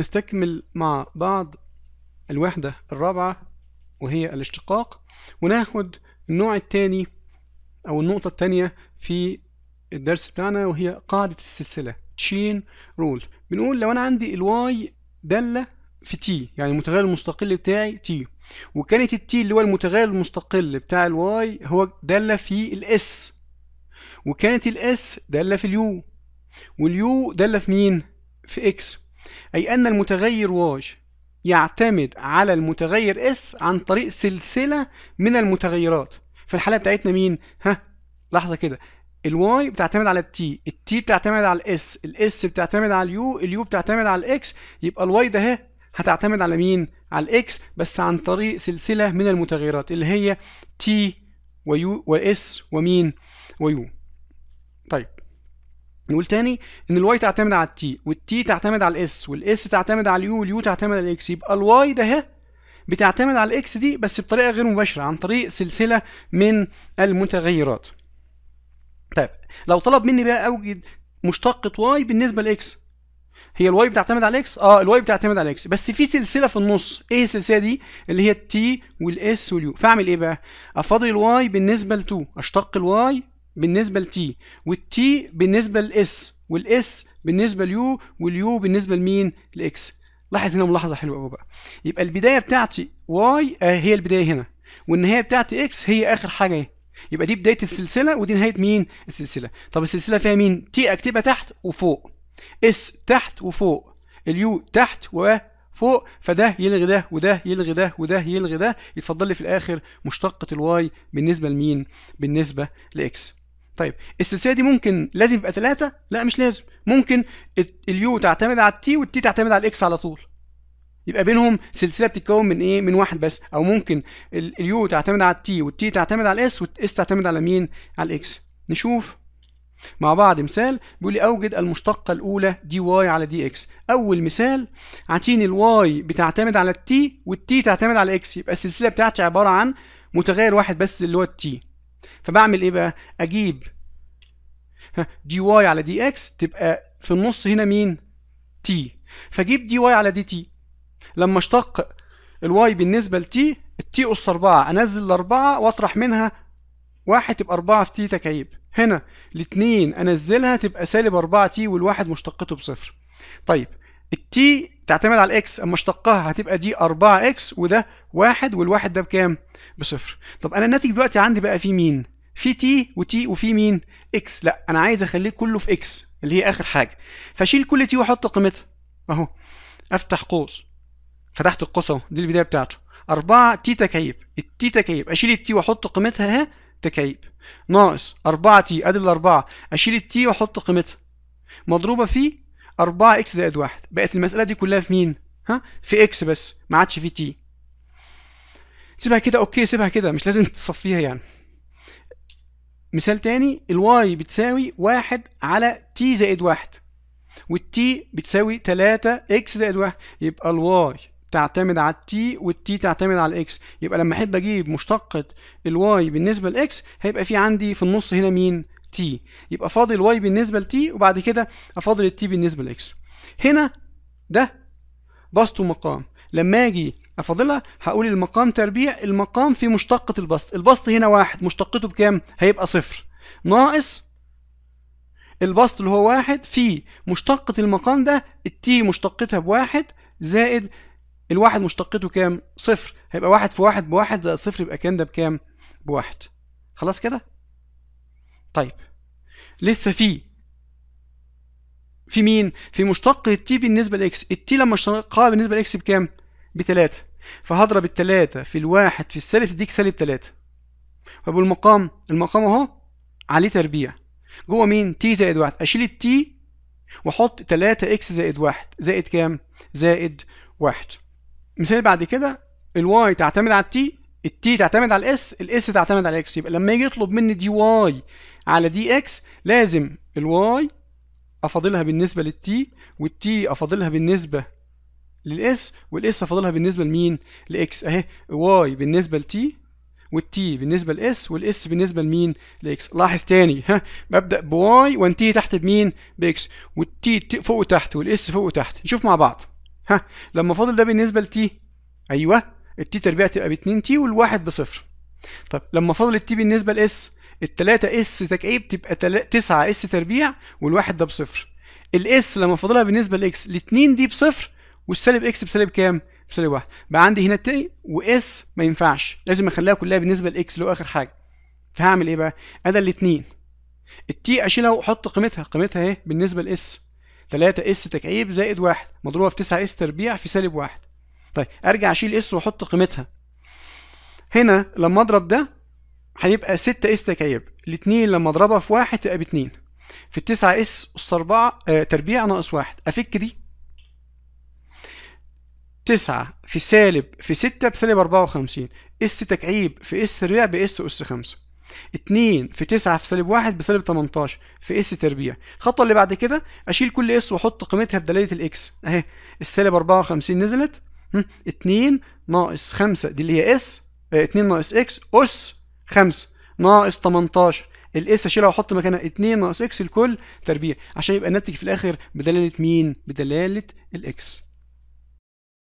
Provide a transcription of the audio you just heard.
نستكمل مع بعض الوحدة الرابعة وهي الاشتقاق وناخد النوع الثاني أو النقطة الثانية في الدرس بتاعنا وهي قاعدة السلسلة تشين رول بنقول لو أنا عندي الواي دالة في تي يعني المتغير المستقل بتاعي تي وكانت التي اللي هو المتغير المستقل بتاع الواي هو دالة في الاس وكانت الاس دالة في اليو واليو دالة في مين؟ في اكس أي أن المتغير واش يعتمد على المتغير اس عن طريق سلسلة من المتغيرات في الحالة بتاعتنا مين؟ ها لحظة كده الواي بتعتمد على التي التي بتعتمد على الاس الاس بتعتمد على اليو اليو بتعتمد على الاكس يبقى الواي ده هتعتمد على مين على الاكس بس عن طريق سلسله من المتغيرات اللي هي تي ويو واس ومين ويو طيب نقول تاني ان الواي تعتمد على التي والتي تعتمد على الاس والاس تعتمد على اليو واليو تعتمد على الاكس يبقى الواي ده اهي بتعتمد على الاكس دي بس بطريقه غير مباشره عن طريق سلسله من المتغيرات طيب لو طلب مني بقى اوجد مشتقه واي بالنسبه لاكس هي الواي بتعتمد على الاكس اه الواي بتعتمد على الاكس بس في سلسله في النص ايه السلسله دي اللي هي التي والاس واليو فاعمل ايه بقى افاضل الواي بالنسبه ل2 اشتق الواي بالنسبه لتي والتي بالنسبه لاس والاس بالنسبه ليو واليو بالنسبه لمين لاكس لاحظ هنا ملاحظه حلوه قوي بقى يبقى البدايه بتاعتي واي آه، هي البدايه هنا والنهايه بتاعتي اكس هي اخر حاجه اهي يبقى دي بدايه السلسله ودي نهايه مين السلسله طب السلسله فيها مين تي اكتبها تحت وفوق اس تحت وفوق اليو تحت و فوق فده يلغي ده وده يلغي ده وده يلغي ده يتفضل لي في الاخر مشتقه الواي بالنسبه لمين بالنسبه لاكس طيب السلسله دي ممكن لازم يبقى ثلاثة لا مش لازم ممكن اليو تعتمد على التي والتي تعتمد على الاكس على طول يبقى بينهم سلسله بتتكون من ايه من واحد بس او ممكن اليو تعتمد على التي والتي تعتمد على الاس والاس تعتمد على مين على الاكس نشوف مع بعض مثال بيقول لي اوجد المشتقه الاولى دي واي على دي اكس اول مثال عطيني الواي بتعتمد على التي والتي تعتمد على الاكس يبقى السلسله بتاعتي عباره عن متغير واحد بس اللي هو التي فبعمل ايه بقى اجيب دي واي على دي اكس تبقى في النص هنا مين تي فاجيب دي واي على دي تي لما اشتق الواي بالنسبه لتي التي اس 4 انزل الاربعه واطرح منها واحد تبقى 4 في تي تكعيب هنا الاثنين انزلها تبقى سالب 4 تي والواحد مشتقته بصفر طيب التي تعتمد على الاكس اما اشتقها هتبقى دي 4 اكس وده واحد والواحد ده بكام؟ بصفر. طب انا الناتج دلوقتي عندي بقى في مين؟ في تي وتي وفي مين؟ اكس لا انا عايز اخليه كله في اكس اللي هي اخر حاجه فاشيل كل تي واحط قيمتها اهو افتح قوس فتحت القوس اهو دي البدايه بتاعته 4 تي تكعيب التي تكعيب اشيل التي واحط قيمتها اهي تكعيب ناقص 4 تي ادي الاربعه اشيل التي واحط قيمتها مضروبه في 4 اكس زائد 1 بقت المساله دي كلها في مين ها في اكس بس ما عادش في تي سيبها كده اوكي سيبها كده مش لازم تصفيها يعني مثال تاني الواي بتساوي 1 على تي زائد 1 والتي بتساوي 3 اكس زائد 1 يبقى الواي تعتمد على التي والتي تعتمد على الاكس يبقى لما احب اجيب مشتقة الواي بالنسبة لاكس هيبقى في عندي في النص هنا مين تي يبقى فاضل واي بالنسبه لتي وبعد كده افاضل التي بالنسبه لاكس هنا ده بسط ومقام لما اجي افاضلها هقول المقام تربيع المقام في مشتقه البسط البسط هنا واحد مشتقته بكام هيبقى صفر ناقص البسط اللي هو واحد في مشتقة المقام ده التي مشتقتها بواحد زائد الواحد مشتقته كام؟ صفر هيبقى واحد في واحد بواحد زائد صفر يبقى كان ده بكام؟ بواحد خلاص كده؟ طيب لسه في في مين؟ في مشتق التي بالنسبة لإكس، التي لما اشتقها بالنسبة لإكس بكام؟ بتلاتة، فهضرب التلاتة في الواحد في السالب تديك سالب تلاتة. وأبو المقام، المقام أهو عليه تربيع. جوه مين؟ تي زائد واحد، أشيل التي وأحط تلاتة إكس زائد واحد، زائد كام؟ زائد واحد. مثال بعد كده الواي تعتمد على التي التي تعتمد على الاس الاس تعتمد على الاكس يبقى لما يجي يطلب مني دي واي على دي اكس لازم الواي افاضلها بالنسبه للتي والتي افاضلها بالنسبه للاس والاس افاضلها بالنسبه لمين لاكس اهي واي بالنسبه لتي والتي بالنسبه لاس والاس بالنسبه لمين لاكس لاحظ تاني ها ببدا بواي وانتهي تحت بمين باكس والتي فوق وتحت والاس فوق وتحت نشوف مع بعض ها لما فاضل ده بالنسبه لتي ايوه التي تربيع تبقى ب 2 تي والواحد بصفر طب لما فاضل التي بالنسبه لاس التلاتة اس تكعيب تبقى تل... تسعة اس تربيع والواحد ده بصفر الاس لما فاضلها بالنسبه لاكس الاثنين دي بصفر والسالب اكس بسالب كام؟ بسالب واحد بقى عندي هنا تي واس ما ينفعش لازم اخليها كلها بالنسبه لاكس اللي هو اخر حاجه فهعمل ايه بقى؟ انا الاثنين. التي اشيلها واحط قيمتها قيمتها اهي بالنسبه لاس 3 اس تكعيب زائد واحد مضروبه في 9 اس تربيع في سالب واحد طيب ارجع اشيل اس واحط قيمتها هنا لما اضرب ده هيبقى 6 اس تكعيب الاثنين لما اضربها في واحد تبقى باتنين في التسعة اس اس أربعة آه، تربيع ناقص واحد أفك دي تسعة في سالب في ستة بسالب 54 اس تكعيب في اس تربيع بإس أس خمسة 2 في تسعة في سالب واحد بسالب 18 في اس تربيع الخطوة اللي بعد كده أشيل كل اس وأحط قيمتها بدلالة الإكس أهي السالب 54 نزلت 2 ناقص 5 دي اللي هي اس آه، 2 ناقص اكس اس 5 ناقص 18 الاس اشيلها واحط مكانها 2 ناقص اكس الكل تربيع عشان يبقى الناتج في الاخر بدلاله مين؟ بدلاله الاكس